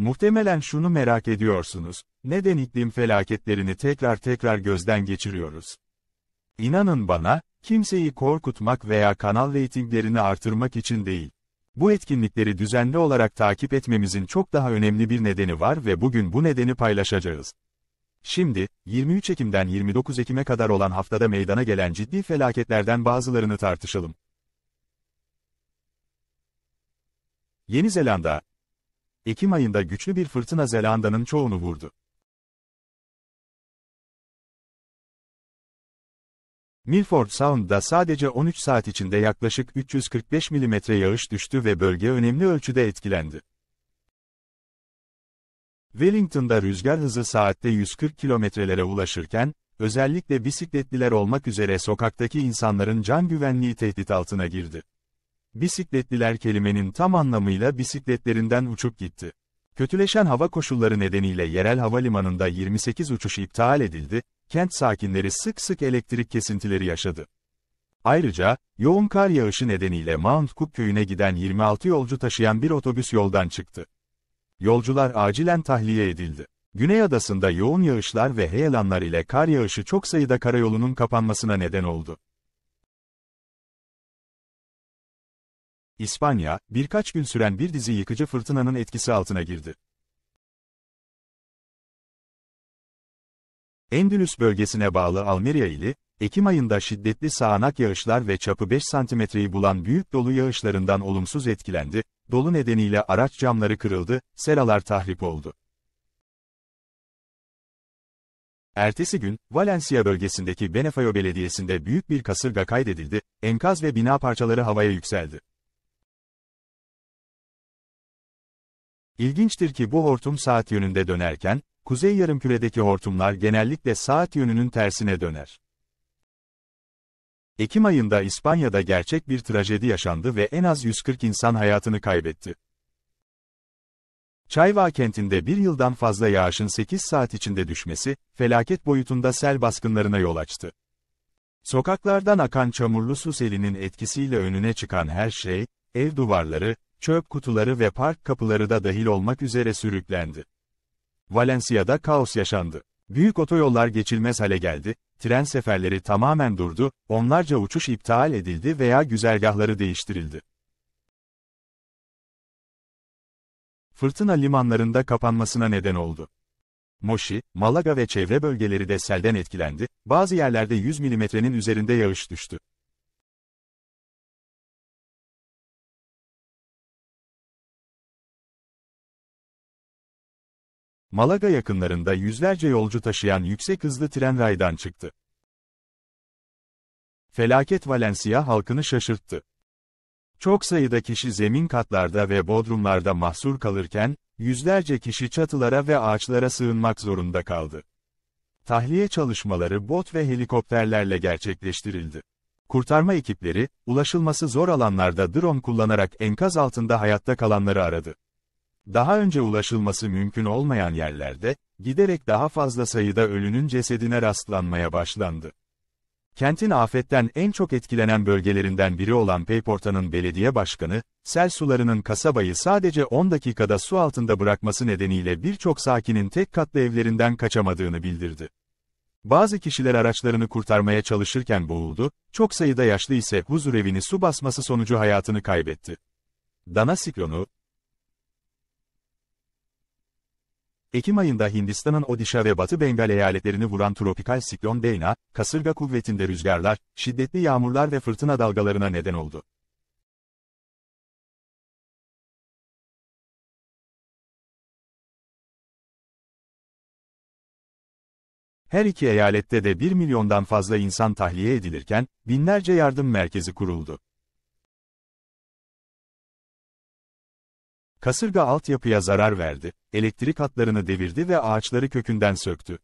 Muhtemelen şunu merak ediyorsunuz, neden iklim felaketlerini tekrar tekrar gözden geçiriyoruz? İnanın bana, kimseyi korkutmak veya kanal reytinglerini artırmak için değil. Bu etkinlikleri düzenli olarak takip etmemizin çok daha önemli bir nedeni var ve bugün bu nedeni paylaşacağız. Şimdi, 23 Ekim'den 29 Ekim'e kadar olan haftada meydana gelen ciddi felaketlerden bazılarını tartışalım. Yeni Zelanda, Ekim ayında güçlü bir fırtına Zelanda'nın çoğunu vurdu. Milford Sound'da sadece 13 saat içinde yaklaşık 345 mm yağış düştü ve bölge önemli ölçüde etkilendi. Wellington'da rüzgar hızı saatte 140 kilometrelere ulaşırken, özellikle bisikletliler olmak üzere sokaktaki insanların can güvenliği tehdit altına girdi. Bisikletliler kelimenin tam anlamıyla bisikletlerinden uçup gitti. Kötüleşen hava koşulları nedeniyle yerel havalimanında 28 uçuş iptal edildi, kent sakinleri sık sık elektrik kesintileri yaşadı. Ayrıca, yoğun kar yağışı nedeniyle Mount Cook köyüne giden 26 yolcu taşıyan bir otobüs yoldan çıktı. Yolcular acilen tahliye edildi. Güney adasında yoğun yağışlar ve heyelanlar ile kar yağışı çok sayıda karayolunun kapanmasına neden oldu. İspanya, birkaç gün süren bir dizi yıkıcı fırtınanın etkisi altına girdi. Endülüs bölgesine bağlı Almeria ili, Ekim ayında şiddetli sağanak yağışlar ve çapı 5 santimetreyi bulan büyük dolu yağışlarından olumsuz etkilendi, dolu nedeniyle araç camları kırıldı, seralar tahrip oldu. Ertesi gün, Valencia bölgesindeki Benefayo Belediyesi'nde büyük bir kasırga kaydedildi, enkaz ve bina parçaları havaya yükseldi. İlginçtir ki bu hortum saat yönünde dönerken, kuzey yarımküredeki hortumlar genellikle saat yönünün tersine döner. Ekim ayında İspanya'da gerçek bir trajedi yaşandı ve en az 140 insan hayatını kaybetti. Çayva kentinde bir yıldan fazla yağışın 8 saat içinde düşmesi, felaket boyutunda sel baskınlarına yol açtı. Sokaklardan akan çamurlu su selinin etkisiyle önüne çıkan her şey, ev duvarları, çöp kutuları ve park kapıları da dahil olmak üzere sürüklendi. Valencia'da kaos yaşandı. Büyük otoyollar geçilmez hale geldi, tren seferleri tamamen durdu, onlarca uçuş iptal edildi veya güzergahları değiştirildi. Fırtına limanlarında kapanmasına neden oldu. Moşi, Malaga ve çevre bölgeleri de selden etkilendi, bazı yerlerde 100 milimetrenin üzerinde yağış düştü. Malaga yakınlarında yüzlerce yolcu taşıyan yüksek hızlı tren raydan çıktı. Felaket Valencia halkını şaşırttı. Çok sayıda kişi zemin katlarda ve bodrumlarda mahsur kalırken, yüzlerce kişi çatılara ve ağaçlara sığınmak zorunda kaldı. Tahliye çalışmaları bot ve helikopterlerle gerçekleştirildi. Kurtarma ekipleri, ulaşılması zor alanlarda drone kullanarak enkaz altında hayatta kalanları aradı. Daha önce ulaşılması mümkün olmayan yerlerde, giderek daha fazla sayıda ölünün cesedine rastlanmaya başlandı. Kentin afetten en çok etkilenen bölgelerinden biri olan Peyporta'nın belediye başkanı, sel sularının kasabayı sadece 10 dakikada su altında bırakması nedeniyle birçok sakinin tek katlı evlerinden kaçamadığını bildirdi. Bazı kişiler araçlarını kurtarmaya çalışırken boğuldu, çok sayıda yaşlı ise evini su basması sonucu hayatını kaybetti. Dana siklonu, Ekim ayında Hindistan'ın Odisha ve Batı Bengal eyaletlerini vuran tropikal siklon Dana, kasırga kuvvetinde rüzgarlar, şiddetli yağmurlar ve fırtına dalgalarına neden oldu. Her iki eyalette de 1 milyondan fazla insan tahliye edilirken, binlerce yardım merkezi kuruldu. Kasırga altyapıya zarar verdi, elektrik hatlarını devirdi ve ağaçları kökünden söktü.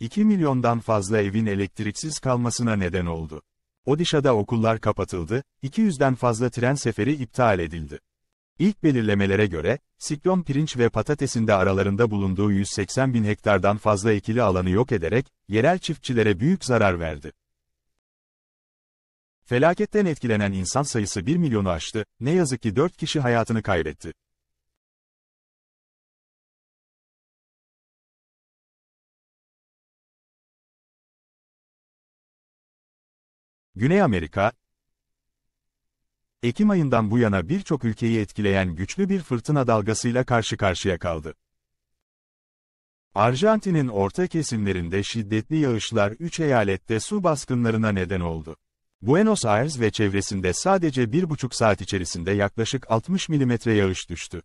2 milyondan fazla evin elektriksiz kalmasına neden oldu. Odisha'da okullar kapatıldı, 200'den fazla tren seferi iptal edildi. İlk belirlemelere göre, siklon pirinç ve patatesinde aralarında bulunduğu 180 bin hektardan fazla ekili alanı yok ederek, yerel çiftçilere büyük zarar verdi. Felaketten etkilenen insan sayısı 1 milyonu aştı, ne yazık ki 4 kişi hayatını kaybetti. Güney Amerika, Ekim ayından bu yana birçok ülkeyi etkileyen güçlü bir fırtına dalgasıyla karşı karşıya kaldı. Arjantin'in orta kesimlerinde şiddetli yağışlar 3 eyalette su baskınlarına neden oldu. Buenos Aires ve çevresinde sadece 1,5 saat içerisinde yaklaşık 60 mm yağış düştü.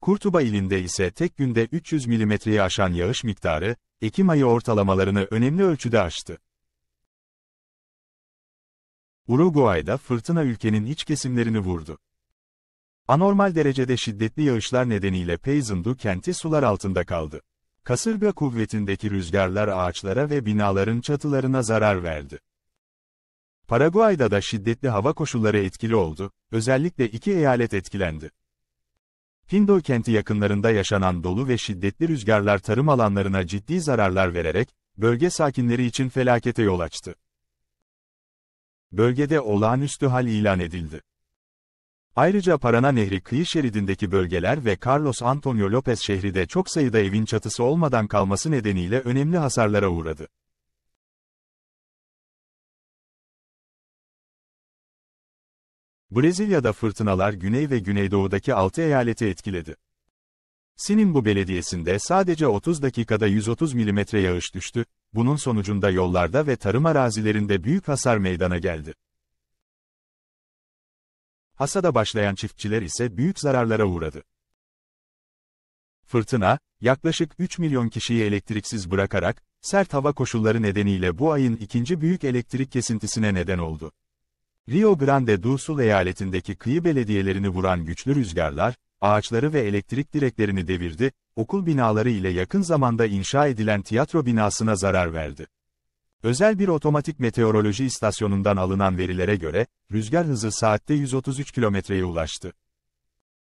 Kurtuba ilinde ise tek günde 300 mm'yi aşan yağış miktarı, Ekim ayı ortalamalarını önemli ölçüde aştı. Uruguay'da fırtına ülkenin iç kesimlerini vurdu. Anormal derecede şiddetli yağışlar nedeniyle Peyzundu kenti sular altında kaldı. Kasırga kuvvetindeki rüzgarlar ağaçlara ve binaların çatılarına zarar verdi. Paraguay'da da şiddetli hava koşulları etkili oldu, özellikle iki eyalet etkilendi. Pindo kenti yakınlarında yaşanan dolu ve şiddetli rüzgarlar tarım alanlarına ciddi zararlar vererek, bölge sakinleri için felakete yol açtı. Bölgede olağanüstü hal ilan edildi. Ayrıca Parana Nehri kıyı şeridindeki bölgeler ve Carlos Antonio López şehri de çok sayıda evin çatısı olmadan kalması nedeniyle önemli hasarlara uğradı. Brezilya'da fırtınalar güney ve güneydoğudaki 6 eyaleti etkiledi. Sinin bu Belediyesi'nde sadece 30 dakikada 130 mm yağış düştü, bunun sonucunda yollarda ve tarım arazilerinde büyük hasar meydana geldi. Hasada başlayan çiftçiler ise büyük zararlara uğradı. Fırtına, yaklaşık 3 milyon kişiyi elektriksiz bırakarak, sert hava koşulları nedeniyle bu ayın ikinci büyük elektrik kesintisine neden oldu. Rio Grande do Sul eyaletindeki kıyı belediyelerini vuran güçlü rüzgarlar, ağaçları ve elektrik direklerini devirdi, okul binaları ile yakın zamanda inşa edilen tiyatro binasına zarar verdi. Özel bir otomatik meteoroloji istasyonundan alınan verilere göre, rüzgar hızı saatte 133 kilometreye ulaştı.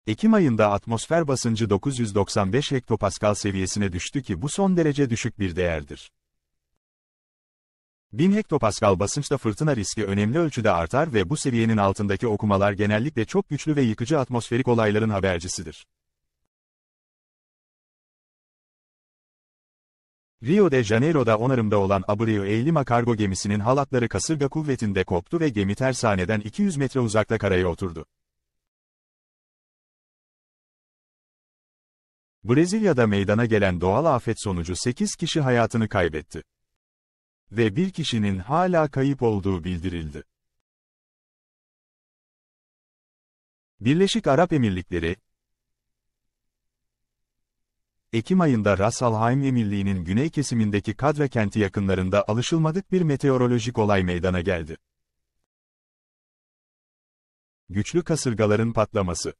Ekim ayında atmosfer basıncı 995 hektopascal seviyesine düştü ki bu son derece düşük bir değerdir. 1000 hektopascal basınçta fırtına riski önemli ölçüde artar ve bu seviyenin altındaki okumalar genellikle çok güçlü ve yıkıcı atmosferik olayların habercisidir. Rio de Janeiro'da onarımda olan Abreu Eylima kargo gemisinin halatları kasırga kuvvetinde koptu ve gemi tersaneden 200 metre uzakta karaya oturdu. Brezilya'da meydana gelen doğal afet sonucu 8 kişi hayatını kaybetti ve bir kişinin hala kayıp olduğu bildirildi. Birleşik Arap Emirlikleri, Ekim ayında Ras Al Haim Emirliği'nin güney kesimindeki Kadra kenti yakınlarında alışılmadık bir meteorolojik olay meydana geldi. Güçlü kasırgaların patlaması.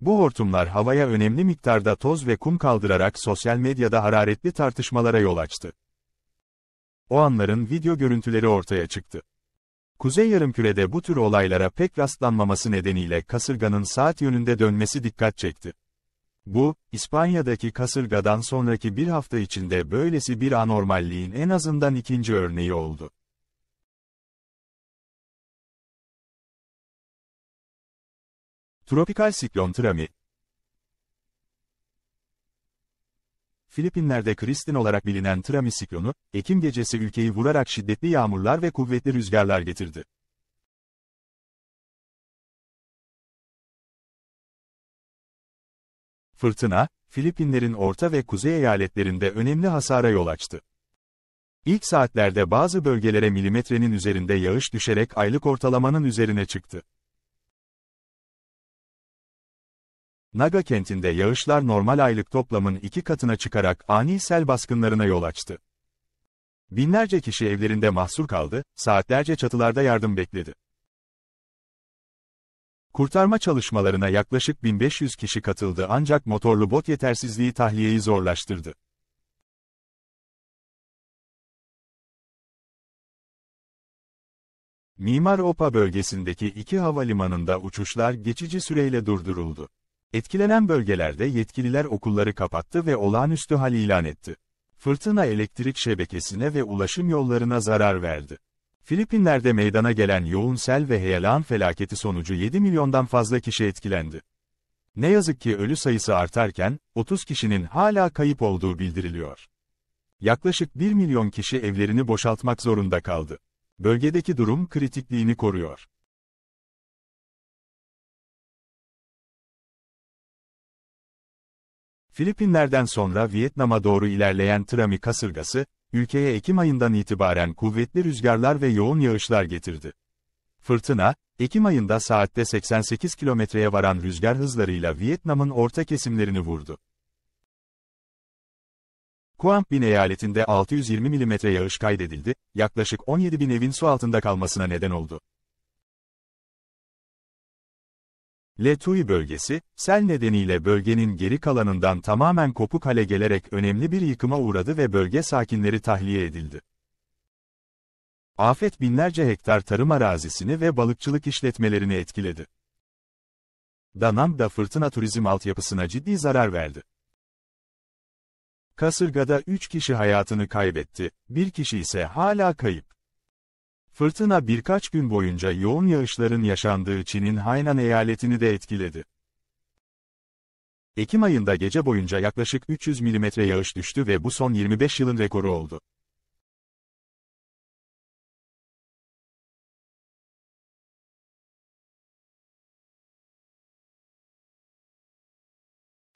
Bu hortumlar havaya önemli miktarda toz ve kum kaldırarak sosyal medyada hararetli tartışmalara yol açtı. O anların video görüntüleri ortaya çıktı. Kuzey yarımkürede bu tür olaylara pek rastlanmaması nedeniyle kasırganın saat yönünde dönmesi dikkat çekti. Bu, İspanya'daki kasırgadan sonraki bir hafta içinde böylesi bir anormalliğin en azından ikinci örneği oldu. Tropikal siklon Trami, Filipinler'de Kristin olarak bilinen Trami siklonu, Ekim gecesi ülkeyi vurarak şiddetli yağmurlar ve kuvvetli rüzgarlar getirdi. Fırtına, Filipinlerin orta ve kuzey eyaletlerinde önemli hasara yol açtı. İlk saatlerde bazı bölgelere milimetrenin üzerinde yağış düşerek aylık ortalamanın üzerine çıktı. Naga kentinde yağışlar normal aylık toplamın iki katına çıkarak ani sel baskınlarına yol açtı. Binlerce kişi evlerinde mahsur kaldı, saatlerce çatılarda yardım bekledi. Kurtarma çalışmalarına yaklaşık 1500 kişi katıldı ancak motorlu bot yetersizliği tahliyeyi zorlaştırdı. Mimar Opa bölgesindeki iki havalimanında uçuşlar geçici süreyle durduruldu. Etkilenen bölgelerde yetkililer okulları kapattı ve olağanüstü hal ilan etti. Fırtına elektrik şebekesine ve ulaşım yollarına zarar verdi. Filipinler'de meydana gelen yoğun sel ve heyelan felaketi sonucu 7 milyondan fazla kişi etkilendi. Ne yazık ki ölü sayısı artarken, 30 kişinin hala kayıp olduğu bildiriliyor. Yaklaşık 1 milyon kişi evlerini boşaltmak zorunda kaldı. Bölgedeki durum kritikliğini koruyor. Filipinler'den sonra Vietnam'a doğru ilerleyen Trami kasırgası, ülkeye Ekim ayından itibaren kuvvetli rüzgarlar ve yoğun yağışlar getirdi. Fırtına, Ekim ayında saatte 88 kilometreye varan rüzgar hızlarıyla Vietnam'ın orta kesimlerini vurdu. Quang Binh eyaletinde 620 mm yağış kaydedildi, yaklaşık 17 bin evin su altında kalmasına neden oldu. Letui bölgesi, sel nedeniyle bölgenin geri kalanından tamamen kopuk hale gelerek önemli bir yıkıma uğradı ve bölge sakinleri tahliye edildi. Afet binlerce hektar tarım arazisini ve balıkçılık işletmelerini etkiledi. Danam'da fırtına turizm altyapısına ciddi zarar verdi. Kasırgada 3 kişi hayatını kaybetti, bir kişi ise hala kayıp. Fırtına birkaç gün boyunca yoğun yağışların yaşandığı Çin'in Hainan eyaletini de etkiledi. Ekim ayında gece boyunca yaklaşık 300 mm yağış düştü ve bu son 25 yılın rekoru oldu.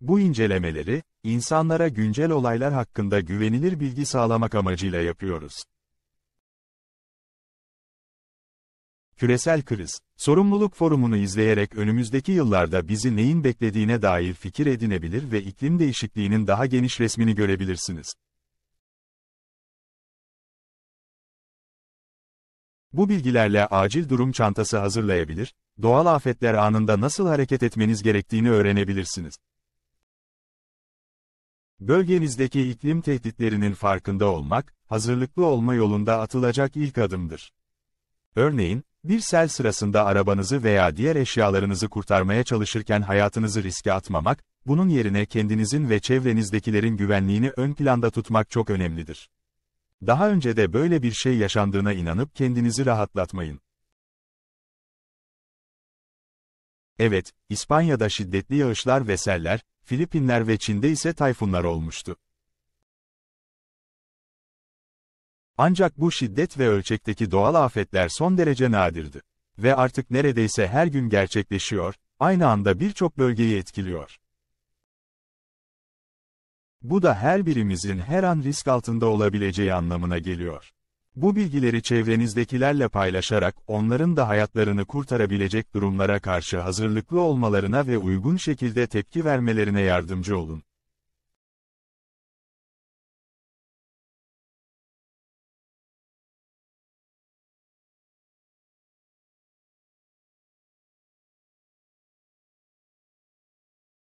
Bu incelemeleri, insanlara güncel olaylar hakkında güvenilir bilgi sağlamak amacıyla yapıyoruz. küresel kriz, sorumluluk forumunu izleyerek önümüzdeki yıllarda bizi neyin beklediğine dair fikir edinebilir ve iklim değişikliğinin daha geniş resmini görebilirsiniz. Bu bilgilerle acil durum çantası hazırlayabilir, doğal afetler anında nasıl hareket etmeniz gerektiğini öğrenebilirsiniz. Bölgenizdeki iklim tehditlerinin farkında olmak, hazırlıklı olma yolunda atılacak ilk adımdır. Örneğin, bir sel sırasında arabanızı veya diğer eşyalarınızı kurtarmaya çalışırken hayatınızı riske atmamak, bunun yerine kendinizin ve çevrenizdekilerin güvenliğini ön planda tutmak çok önemlidir. Daha önce de böyle bir şey yaşandığına inanıp kendinizi rahatlatmayın. Evet, İspanya'da şiddetli yağışlar ve seller, Filipinler ve Çin'de ise tayfunlar olmuştu. Ancak bu şiddet ve ölçekteki doğal afetler son derece nadirdi. Ve artık neredeyse her gün gerçekleşiyor, aynı anda birçok bölgeyi etkiliyor. Bu da her birimizin her an risk altında olabileceği anlamına geliyor. Bu bilgileri çevrenizdekilerle paylaşarak onların da hayatlarını kurtarabilecek durumlara karşı hazırlıklı olmalarına ve uygun şekilde tepki vermelerine yardımcı olun.